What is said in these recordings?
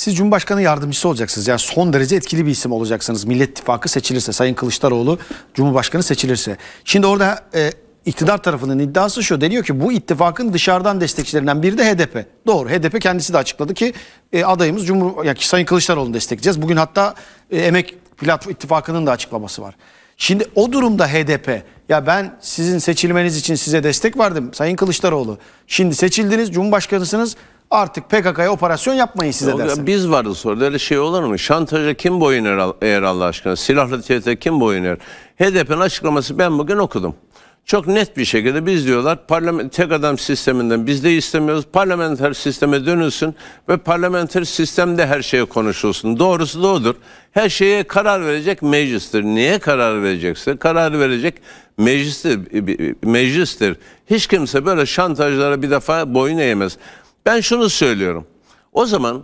Siz Cumhurbaşkanı yardımcısı olacaksınız. Yani son derece etkili bir isim olacaksınız. Millet İttifakı seçilirse, Sayın Kılıçdaroğlu Cumhurbaşkanı seçilirse. Şimdi orada e, iktidar tarafının iddiası şu. Deniyor ki bu ittifakın dışarıdan destekçilerinden biri de HDP. Doğru HDP kendisi de açıkladı ki e, adayımız Cumhur yani Sayın Kılıçdaroğlu'nu destekleyeceğiz. Bugün hatta e, Emek Platform İttifakı'nın da açıklaması var. Şimdi o durumda HDP ya ben sizin seçilmeniz için size destek verdim Sayın Kılıçdaroğlu. Şimdi seçildiniz Cumhurbaşkanısınız artık PKK'ya operasyon yapmayın size dersin. Biz vardı sonra öyle şey olur mu? Şantaja kim boyun eğer Allah aşkına? Silahlı tehdit kim boyun eğer? HDP'nin açıklaması ben bugün okudum. Çok net bir şekilde biz diyorlar parlament tek adam sisteminden biz de istemiyoruz. Parlamenter sisteme dönülsün ve parlamenter sistemde her şeye konuşulsun. Doğrusu da odur. Her şeye karar verecek meclistir. Niye karar verecekse karar verecek meclistir. meclistir. Hiç kimse böyle şantajlara bir defa boyun eğmez. Ben şunu söylüyorum. O zaman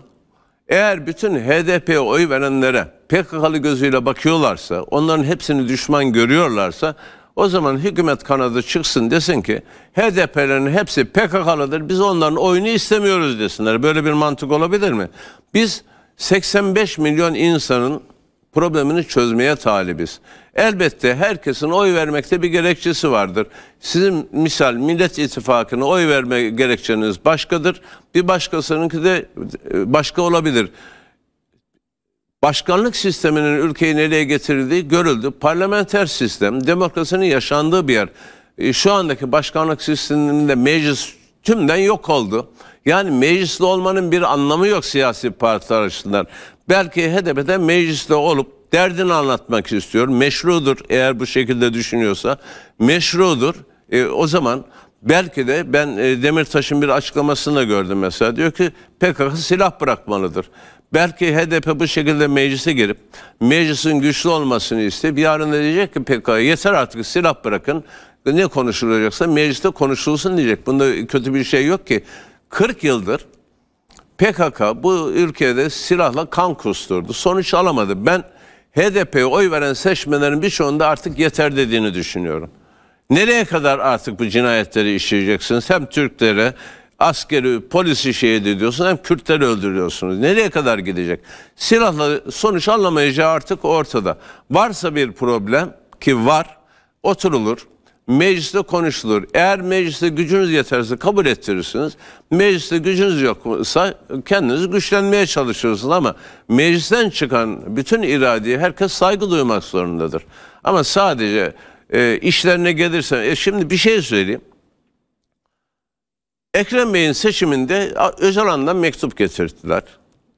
eğer bütün HDP'ye oy verenlere PKK'lı gözüyle bakıyorlarsa, onların hepsini düşman görüyorlarsa o zaman hükümet kanadı çıksın desin ki HDP'lerin hepsi PKK'lıdır. Biz onların oyunu istemiyoruz desinler. Böyle bir mantık olabilir mi? Biz 85 milyon insanın problemini çözmeye talibiz. Elbette herkesin oy vermekte bir gerekçesi vardır. Sizin misal Millet İttifakı'na oy verme gerekçeniz başkadır. Bir başkasınınki de başka olabilir. Başkanlık sisteminin ülkeyi nereye getirildiği görüldü. Parlamenter sistem, demokrasinin yaşandığı bir yer. E, şu andaki başkanlık sisteminde meclis tümden yok oldu. Yani mecliste olmanın bir anlamı yok siyasi partiler açısından. Belki HDP'de mecliste olup derdini anlatmak istiyor. Meşrudur eğer bu şekilde düşünüyorsa. Meşrudur. E, o zaman belki de ben e, Demirtaş'ın bir açıklamasını da gördüm mesela. Diyor ki PKK silah bırakmalıdır. Belki HDP bu şekilde meclise girip meclisin güçlü olmasını isteyip yarın da diyecek ki PKK yeter artık silah bırakın. Ne konuşulacaksa mecliste konuşulsun diyecek. Bunda kötü bir şey yok ki. 40 yıldır PKK bu ülkede silahla kan kusturdu. Sonuç alamadı. Ben HDP'ye oy veren seçmenlerin birçoğunda artık yeter dediğini düşünüyorum. Nereye kadar artık bu cinayetleri işleyeceksiniz? Hem Türklere askeri, polisi şehit ediyorsunuz hem Kürtleri öldürüyorsunuz. Nereye kadar gidecek? Silahla sonuç anlamayacağı artık ortada. Varsa bir problem ki var oturulur mecliste konuşulur. Eğer mecliste gücünüz yeterse kabul ettirirsiniz. Mecliste gücünüz yoksa kendinizi güçlenmeye çalışırsınız ama meclisten çıkan bütün iradeye herkes saygı duymak zorundadır. Ama sadece e, işlerine gelirse e, şimdi bir şey söyleyeyim. Ekrem Bey'in seçiminde Öcalan'dan mektup getirdiler.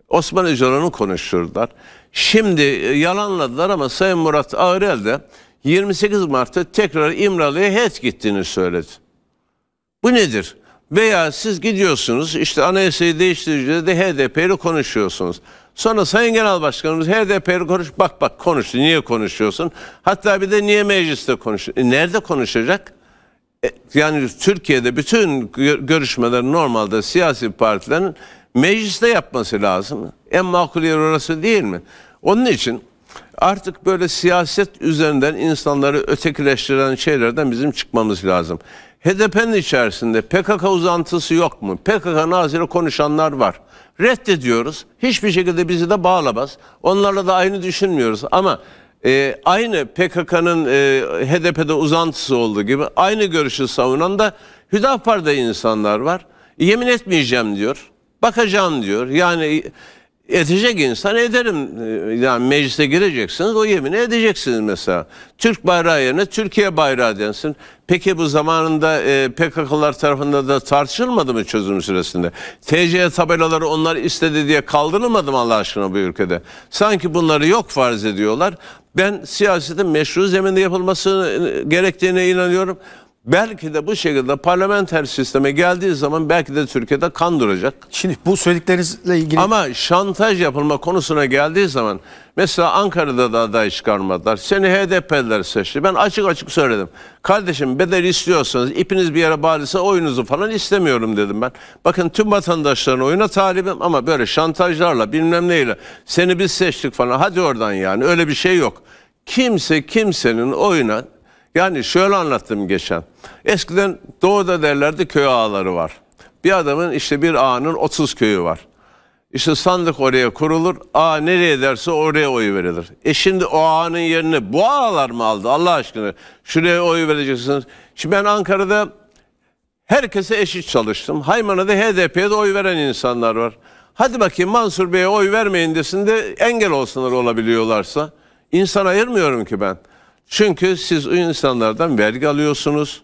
Osman Öcalan'ı konuşturdular. Şimdi e, yalanladılar ama Sayın Murat Ağrel de 28 Mart'ta tekrar İmralı'ya het gittiğini söyledi. Bu nedir? Veya siz gidiyorsunuz işte anayasayı değiştireceğiz de HDP ile konuşuyorsunuz. Sonra Sayın Genel Başkanımız HDP ile konuş bak bak konuştu niye konuşuyorsun? Hatta bir de niye mecliste konuş? E, nerede konuşacak? E, yani Türkiye'de bütün görüşmeler normalde siyasi partilerin mecliste yapması lazım. En makul yer orası değil mi? Onun için Artık böyle siyaset üzerinden insanları ötekileştiren şeylerden bizim çıkmamız lazım. HDP'nin içerisinde PKK uzantısı yok mu? PKK naziri konuşanlar var. Reddediyoruz. Hiçbir şekilde bizi de bağlamaz. Onlarla da aynı düşünmüyoruz ama e, aynı PKK'nın e, HDP'de uzantısı olduğu gibi aynı görüşü savunan da Hüdapar'da insanlar var. Yemin etmeyeceğim diyor. Bakacağım diyor. Yani Edecek insan ederim. Ee, yani meclise gireceksiniz o yemini edeceksiniz mesela. Türk bayrağı yerine Türkiye bayrağı densin. Peki bu zamanında e, PKK'lar tarafında da tartışılmadı mı çözüm süresinde? TC tabelaları onlar istedi diye kaldırılmadı mı Allah aşkına bu ülkede? Sanki bunları yok farz ediyorlar. Ben siyasetin meşru zeminde yapılması e, gerektiğine inanıyorum belki de bu şekilde parlamenter sisteme geldiği zaman belki de Türkiye'de kan duracak. Şimdi bu söylediklerinizle ilgili... Ama şantaj yapılma konusuna geldiği zaman mesela Ankara'da da aday çıkarmadılar. Seni HDP'liler seçti. Ben açık açık söyledim. Kardeşim bedel istiyorsanız ipiniz bir yere bağlıysa oyunuzu falan istemiyorum dedim ben. Bakın tüm vatandaşların oyuna talibim ama böyle şantajlarla bilmem neyle seni biz seçtik falan hadi oradan yani öyle bir şey yok. Kimse kimsenin oyuna yani şöyle anlattım geçen. Eskiden doğuda derlerdi köy ağları var. Bir adamın işte bir ağanın 30 köyü var. İşte sandık oraya kurulur. A nereye derse oraya oy verilir. E şimdi o ağanın yerini bu ağalar mı aldı Allah aşkına? Şuraya oy vereceksiniz. Şimdi ben Ankara'da herkese eşit çalıştım. Haymana'da HDP'ye de oy veren insanlar var. Hadi bakayım Mansur Bey'e oy vermeyin desin de engel olsunlar olabiliyorlarsa. İnsan ayırmıyorum ki ben. Çünkü siz o insanlardan vergi alıyorsunuz,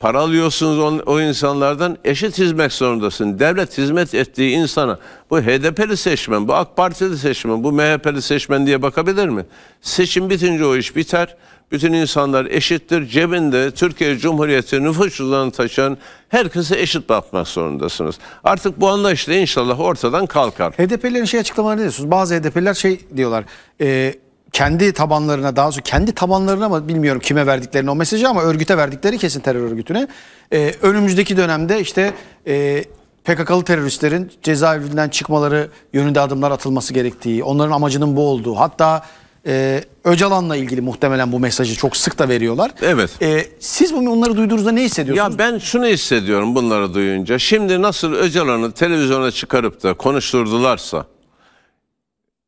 para alıyorsunuz on, o insanlardan eşit hizmet zorundasın. Devlet hizmet ettiği insana bu HDP'li seçmen, bu AK Partili seçmen, bu MHP'li seçmen diye bakabilir mi? Seçim bitince o iş biter. Bütün insanlar eşittir. Cebinde Türkiye Cumhuriyeti nüfus cüzdanı taşıyan herkese eşit bakmak zorundasınız. Artık bu anlayış da inşallah ortadan kalkar. HDP'lerin şey açıklamaları ne diyorsunuz? Bazı HDP'ler şey diyorlar. E, kendi tabanlarına daha doğrusu kendi tabanlarına mı bilmiyorum kime verdiklerini o mesajı ama örgüte verdikleri kesin terör örgütüne. Ee, önümüzdeki dönemde işte e, PKK'lı teröristlerin cezaevinden çıkmaları yönünde adımlar atılması gerektiği, onların amacının bu olduğu hatta e, Öcalan'la ilgili muhtemelen bu mesajı çok sık da veriyorlar. Evet. E, siz bunları duyduğunuzda ne hissediyorsunuz? Ya ben şunu hissediyorum bunları duyunca. Şimdi nasıl Öcalan'ı televizyona çıkarıp da konuşturdularsa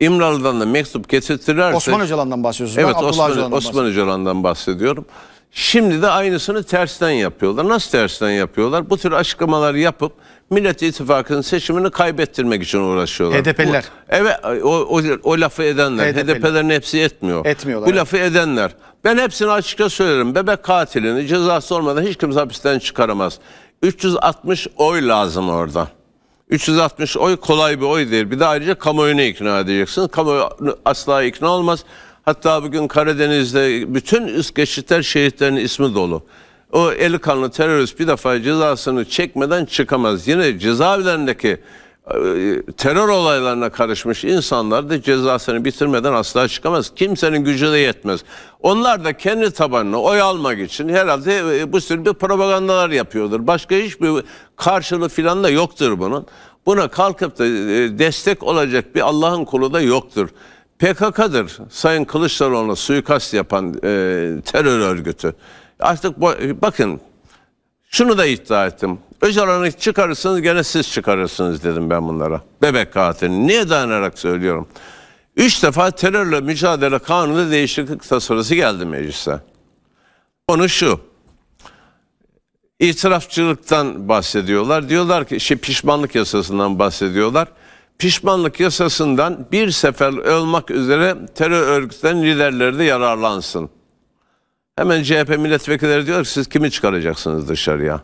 İmralı'dan da mektup getirtirlerse... Osman Öcalan'dan bahsediyorsunuz. Evet ben Osman, Öcalan'dan Osman Öcalan'dan bahsediyorum. Şimdi de aynısını tersten yapıyorlar. Nasıl tersten yapıyorlar? Bu tür açıklamalar yapıp Millet İttifakı'nın seçimini kaybettirmek için uğraşıyorlar. HDP'liler. Evet o, o, o lafı edenler. HDP'liler. HDP'lerin hepsi etmiyor. Etmiyorlar. Bu evet. lafı edenler. Ben hepsini açıkça söylerim. Bebek katilini cezası olmadan hiç kimse hapisten çıkaramaz. 360 oy lazım orada. 360 oy kolay bir oy değil. Bir de ayrıca kamuoyunu ikna edeceksiniz. Kamuoyu asla ikna olmaz. Hatta bugün Karadeniz'de bütün üst geçitler şehitlerin ismi dolu. O eli kanlı terörist bir defa cezasını çekmeden çıkamaz. Yine cezaevlerindeki ee, terör olaylarına karışmış insanlar da cezasını bitirmeden asla çıkamaz. Kimsenin gücü de yetmez. Onlar da kendi tabanını oy almak için herhalde e, bu tür bir propagandalar yapıyordur. Başka hiçbir karşılığı filan da yoktur bunun. Buna kalkıp da e, destek olacak bir Allah'ın kulu da yoktur. PKK'dır Sayın Kılıçdaroğlu'na suikast yapan e, terör örgütü. Artık bakın şunu da iddia ettim. Öcalan'ı çıkarırsınız gene siz çıkarırsınız dedim ben bunlara. Bebek katilini. Niye dayanarak söylüyorum? Üç defa terörle mücadele kanunu değişiklik tasarısı geldi meclise. Konu şu. İtirafçılıktan bahsediyorlar. Diyorlar ki şey, pişmanlık yasasından bahsediyorlar. Pişmanlık yasasından bir sefer ölmek üzere terör örgütlerinin liderleri de yararlansın. Hemen CHP milletvekilleri diyor ki siz kimi çıkaracaksınız dışarıya?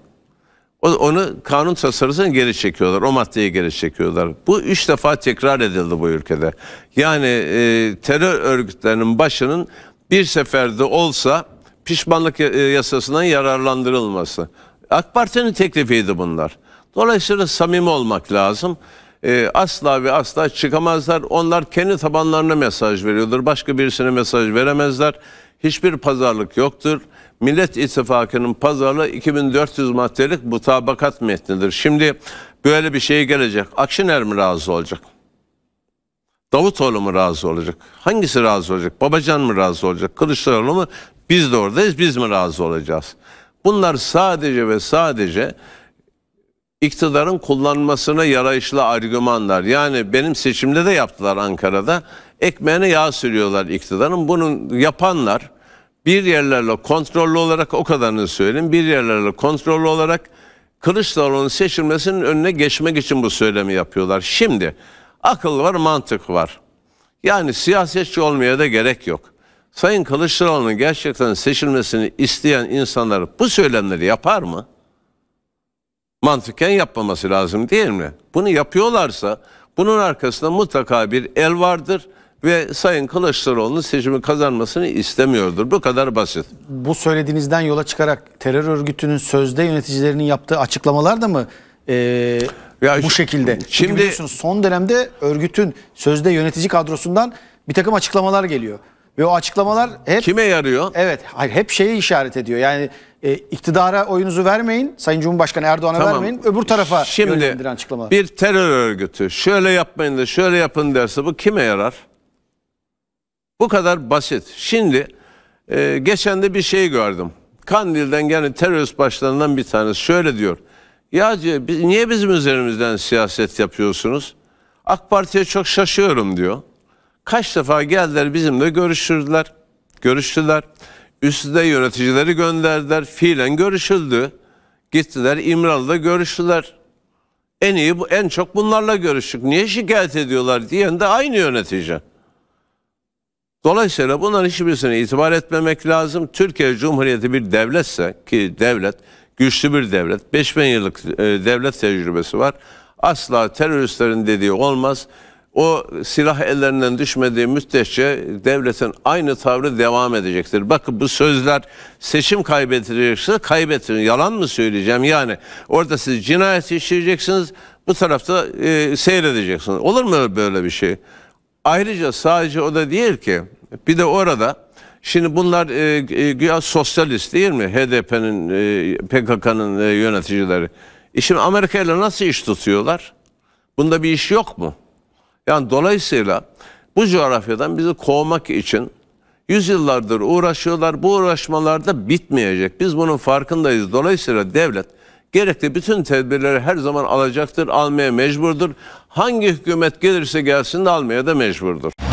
Onu kanun tasarısını geri çekiyorlar. O maddeyi geri çekiyorlar. Bu üç defa tekrar edildi bu ülkede. Yani e, terör örgütlerinin başının bir seferde olsa pişmanlık e, yasasından yararlandırılması. AK Parti'nin teklifiydi bunlar. Dolayısıyla samimi olmak lazım e, asla ve asla çıkamazlar. Onlar kendi tabanlarına mesaj veriyorlar. Başka birisine mesaj veremezler. Hiçbir pazarlık yoktur. Millet İttifakı'nın pazarlığı 2400 maddelik mutabakat metnidir. Şimdi böyle bir şey gelecek. Akşener mi razı olacak? Davutoğlu mu razı olacak? Hangisi razı olacak? Babacan mı razı olacak? Kılıçdaroğlu mu? Biz de oradayız. Biz mi razı olacağız? Bunlar sadece ve sadece iktidarın kullanmasına yarayışlı argümanlar. Yani benim seçimde de yaptılar Ankara'da. Ekmeğine yağ sürüyorlar iktidarın. Bunu yapanlar bir yerlerle kontrollü olarak o kadarını söyleyeyim. Bir yerlerle kontrollü olarak Kılıçdaroğlu'nun seçilmesinin önüne geçmek için bu söylemi yapıyorlar. Şimdi akıl var, mantık var. Yani siyasetçi olmaya da gerek yok. Sayın Kılıçdaroğlu'nun gerçekten seçilmesini isteyen insanlar bu söylemleri yapar mı? mantıken yapmaması lazım değil mi? Bunu yapıyorlarsa bunun arkasında mutlaka bir el vardır ve Sayın Kılıçdaroğlu'nun seçimi kazanmasını istemiyordur. Bu kadar basit. Bu söylediğinizden yola çıkarak terör örgütünün sözde yöneticilerinin yaptığı açıklamalar da mı e, ya bu şekilde? Şimdi Çünkü son dönemde örgütün sözde yönetici kadrosundan bir takım açıklamalar geliyor. Ve o açıklamalar hep... Kime yarıyor? Evet, hayır, hep şeyi işaret ediyor. Yani e, iktidara oyunuzu vermeyin. Sayın Cumhurbaşkanı Erdoğan'a tamam. vermeyin. Öbür tarafa yönlendiren açıklamalar. bir terör örgütü şöyle yapmayın da şöyle yapın derse bu kime yarar? Bu kadar basit. Şimdi e, geçen de bir şey gördüm. Kandil'den yani terörist başlarından bir tanesi şöyle diyor. Ya diyor, niye bizim üzerimizden siyaset yapıyorsunuz? AK Parti'ye çok şaşıyorum diyor. Kaç defa geldiler bizimle görüşürdüler. Görüştüler. Üstüne yöneticileri gönderdiler. Fiilen görüşüldü. Gittiler İmralı'da görüştüler. En iyi bu en çok bunlarla görüştük. Niye şikayet ediyorlar diyen de aynı yönetici. Dolayısıyla bunların hiçbirisine itibar etmemek lazım. Türkiye Cumhuriyeti bir devletse ki devlet güçlü bir devlet. 5000 yıllık e, devlet tecrübesi var. Asla teröristlerin dediği olmaz o silah ellerinden düşmediği müddetçe devletin aynı tavrı devam edecektir. Bakın bu sözler seçim kaybedilecekse kaybettirin. Yalan mı söyleyeceğim? Yani orada siz cinayet işleyeceksiniz, bu tarafta e, seyredeceksiniz. Olur mu böyle bir şey? Ayrıca sadece o da değil ki, bir de orada Şimdi bunlar e, e, güya sosyalist değil mi? HDP'nin, e, PKK'nın e, yöneticileri. E şimdi Amerika ile nasıl iş tutuyorlar? Bunda bir iş yok mu? Yani dolayısıyla bu coğrafyadan bizi kovmak için yüzyıllardır uğraşıyorlar. Bu uğraşmalar da bitmeyecek. Biz bunun farkındayız. Dolayısıyla devlet gerekli bütün tedbirleri her zaman alacaktır, almaya mecburdur. Hangi hükümet gelirse gelsin de almaya da mecburdur.